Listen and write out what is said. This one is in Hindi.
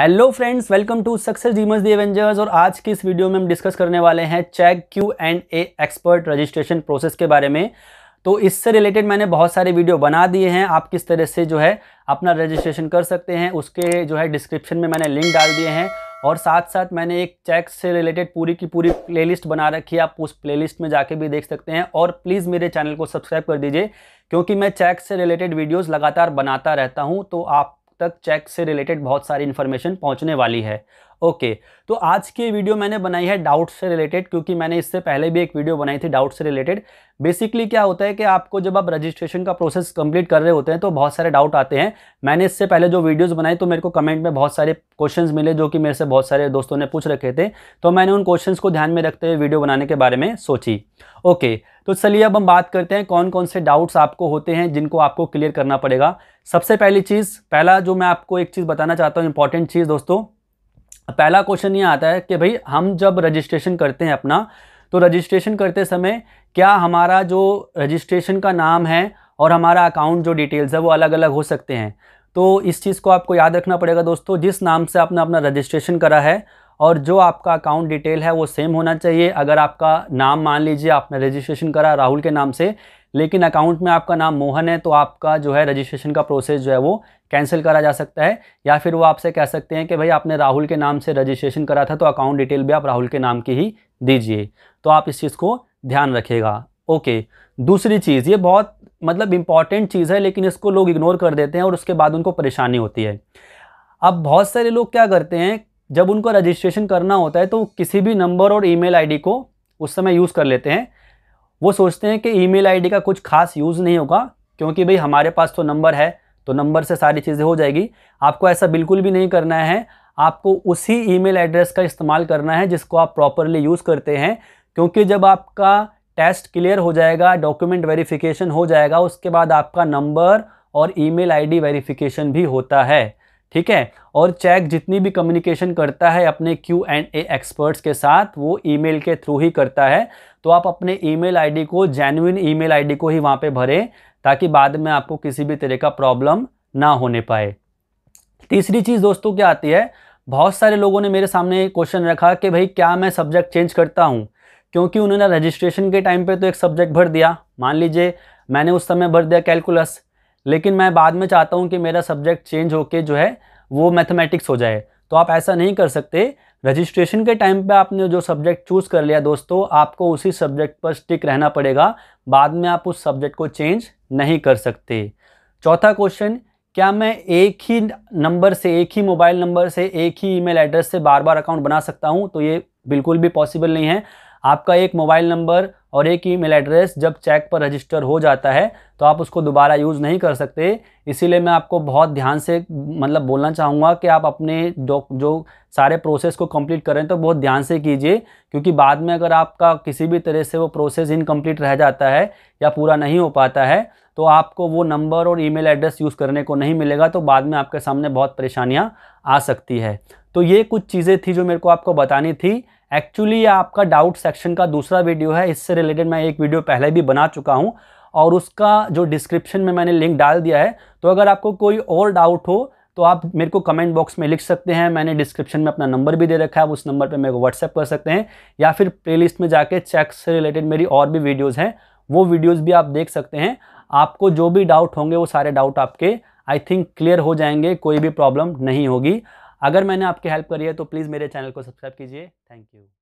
hello friends welcome to success dreamers the avengers और आज की इस वीडियो में हम डिस्कस करने वाले हैं Chegg Q and A expert registration process के बारे में तो इससे रिलेटेड मैंने बहुत सारे वीडियो बना दिए हैं आप किस तरह से जो है अपना रजिस्ट्रेशन कर सकते हैं उसके जो है डिस्क्रिप्शन में मैंने लिंक डाल दिए हैं और साथ साथ मैंने एक चेक से रिलेटेड पूरी की पूरी प्लेलिस्ट बना रखी है आप उस प्लेलिस्ट में जाके भी देख सकते हैं और प्लीज़ मेरे चैनल को सब्सक्राइब कर दीजिए क्योंकि मैं चेक से रिलेटेड वीडियोस लगातार बनाता रहता हूं तो आप तक चेक से रिलेटेड बहुत सारी इन्फॉर्मेशन पहुंचने वाली है ओके तो आज की वीडियो मैंने बनाई है डाउट से रिलेटेड क्योंकि मैंने इससे पहले भी एक वीडियो बनाई थी डाउट से रिलेटेड बेसिकली क्या होता है कि आपको जब आप रजिस्ट्रेशन का प्रोसेस कंप्लीट कर रहे होते हैं तो बहुत सारे डाउट आते हैं मैंने इससे पहले जो वीडियोज बनाई तो मेरे को कमेंट में बहुत सारे क्वेश्चन मिले जो कि मेरे से बहुत सारे दोस्तों ने पूछ रखे थे तो मैंने उन क्वेश्चन को ध्यान में रखते हुए वीडियो बनाने के बारे में सोची ओके okay, तो चलिए अब हम बात करते हैं कौन कौन से डाउट्स आपको होते हैं जिनको आपको क्लियर करना पड़ेगा सबसे पहली चीज़ पहला जो मैं आपको एक चीज़ बताना चाहता हूँ इंपॉर्टेंट चीज़ दोस्तों पहला क्वेश्चन ये आता है कि भाई हम जब रजिस्ट्रेशन करते हैं अपना तो रजिस्ट्रेशन करते समय क्या हमारा जो रजिस्ट्रेशन का नाम है और हमारा अकाउंट जो डिटेल्स है वो अलग अलग हो सकते हैं तो इस चीज़ को आपको याद रखना पड़ेगा दोस्तों जिस नाम से आपने अपना रजिस्ट्रेशन करा है और जो आपका अकाउंट डिटेल है वो सेम होना चाहिए अगर आपका नाम मान लीजिए आपने रजिस्ट्रेशन करा राहुल के नाम से लेकिन अकाउंट में आपका नाम मोहन है तो आपका जो है रजिस्ट्रेशन का प्रोसेस जो है वो कैंसिल करा जा सकता है या फिर वो आपसे कह सकते हैं कि भाई आपने राहुल के नाम से रजिस्ट्रेशन करा था तो अकाउंट डिटेल भी आप राहुल के नाम की ही दीजिए तो आप इस चीज़ को ध्यान रखेगा ओके दूसरी चीज़ ये बहुत मतलब इम्पॉर्टेंट चीज़ है लेकिन इसको लोग इग्नोर कर देते हैं और उसके बाद उनको परेशानी होती है अब बहुत सारे लोग क्या करते हैं जब उनको रजिस्ट्रेशन करना होता है तो किसी भी नंबर और ईमेल आईडी को उस समय यूज़ कर लेते हैं वो सोचते हैं कि ईमेल आईडी का कुछ खास यूज़ नहीं होगा क्योंकि भाई हमारे पास तो नंबर है तो नंबर से सारी चीज़ें हो जाएगी आपको ऐसा बिल्कुल भी नहीं करना है आपको उसी ई एड्रेस का इस्तेमाल करना है जिसको आप प्रॉपरली यूज़ करते हैं क्योंकि जब आपका टेस्ट क्लियर हो जाएगा डॉक्यूमेंट वेरिफिकेशन हो जाएगा उसके बाद आपका नंबर और ईमेल आईडी वेरिफिकेशन भी होता है ठीक है और चैक जितनी भी कम्युनिकेशन करता है अपने क्यू एंड ए एक्सपर्ट्स के साथ वो ईमेल के थ्रू ही करता है तो आप अपने ईमेल आईडी को जेन्यून ईमेल आईडी को ही वहाँ पे भरें ताकि बाद में आपको किसी भी तरह का प्रॉब्लम ना होने पाए तीसरी चीज़ दोस्तों क्या आती है बहुत सारे लोगों ने मेरे सामने क्वेश्चन रखा कि भाई क्या मैं सब्जेक्ट चेंज करता हूँ क्योंकि उन्होंने रजिस्ट्रेशन के टाइम पर तो एक सब्जेक्ट भर दिया मान लीजिए मैंने उस समय भर दिया कैलकुलस लेकिन मैं बाद में चाहता हूँ कि मेरा सब्जेक्ट चेंज होके जो है वो मैथमेटिक्स हो जाए तो आप ऐसा नहीं कर सकते रजिस्ट्रेशन के टाइम पे आपने जो सब्जेक्ट चूज़ कर लिया दोस्तों आपको उसी सब्जेक्ट पर स्टिक रहना पड़ेगा बाद में आप उस सब्जेक्ट को चेंज नहीं कर सकते चौथा क्वेश्चन क्या मैं एक ही नंबर से एक ही मोबाइल नंबर से एक ही ईमेल एड्रेस से बार बार अकाउंट बना सकता हूँ तो ये बिल्कुल भी पॉसिबल नहीं है आपका एक मोबाइल नंबर और एक ईमेल एड्रेस जब चेक पर रजिस्टर हो जाता है तो आप उसको दोबारा यूज़ नहीं कर सकते इसीलिए मैं आपको बहुत ध्यान से मतलब बोलना चाहूँगा कि आप अपने जो सारे प्रोसेस को कंप्लीट करें तो बहुत ध्यान से कीजिए क्योंकि बाद में अगर आपका किसी भी तरह से वो प्रोसेस इनकम्प्लीट रह जाता है या पूरा नहीं हो पाता है तो आपको वो नंबर और ई एड्रेस यूज़ करने को नहीं मिलेगा तो बाद में आपके सामने बहुत परेशानियाँ आ सकती है तो ये कुछ चीज़ें थी जो मेरे को आपको बतानी थी एक्चुअली ये आपका डाउट सेक्शन का दूसरा वीडियो है इससे रिलेटेड मैं एक वीडियो पहले भी बना चुका हूँ और उसका जो डिस्क्रिप्शन में मैंने लिंक डाल दिया है तो अगर आपको कोई और डाउट हो तो आप मेरे को कमेंट बॉक्स में लिख सकते हैं मैंने डिस्क्रिप्शन में अपना नंबर भी दे रखा है आप उस नंबर पे मेरे को व्हाट्सएप कर सकते हैं या फिर प्लेलिस्ट में जाके चेक से रिलेटेड मेरी और भी वीडियोस हैं वो वीडियोस भी आप देख सकते हैं आपको जो भी डाउट होंगे वो सारे डाउट आपके आई थिंक क्लियर हो जाएंगे कोई भी प्रॉब्लम नहीं होगी अगर मैंने आपकी हेल्प करी है तो प्लीज़ मेरे चैनल को सब्सक्राइब कीजिए थैंक यू